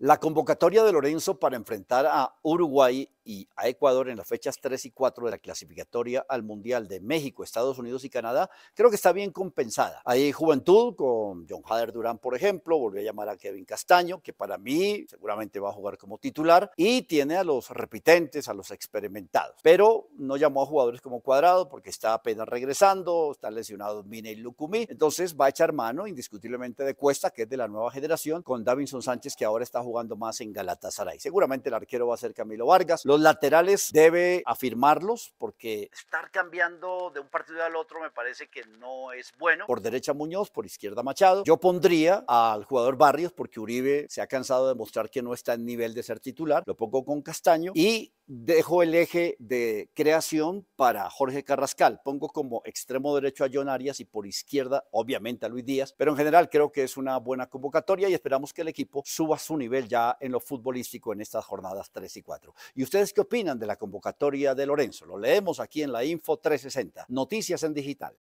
La convocatoria de Lorenzo para enfrentar a Uruguay y a Ecuador en las fechas 3 y 4 de la clasificatoria al Mundial de México, Estados Unidos y Canadá, creo que está bien compensada. Hay juventud con John Hader Durán, por ejemplo, volvió a llamar a Kevin Castaño, que para mí seguramente va a jugar como titular, y tiene a los repitentes, a los experimentados. Pero no llamó a jugadores como Cuadrado porque está apenas regresando, está lesionado Mine y entonces va a echar mano indiscutiblemente de Cuesta, que es de la nueva generación, con Davinson Sánchez, que ahora está jugando más en Galatasaray. Seguramente el arquero va a ser Camilo Vargas. Los laterales debe afirmarlos porque estar cambiando de un partido al otro me parece que no es bueno. Por derecha Muñoz, por izquierda Machado. Yo pondría al jugador Barrios porque Uribe se ha cansado de mostrar que no está en nivel de ser titular. Lo pongo con Castaño y dejo el eje de creación para Jorge Carrascal. Pongo como extremo derecho a John Arias y por izquierda, obviamente, a Luis Díaz. Pero en general creo que es una buena convocatoria y esperamos que el equipo suba su nivel ya en lo futbolístico en estas jornadas 3 y 4. ¿Y ustedes qué opinan de la convocatoria de Lorenzo? Lo leemos aquí en la Info 360, Noticias en Digital.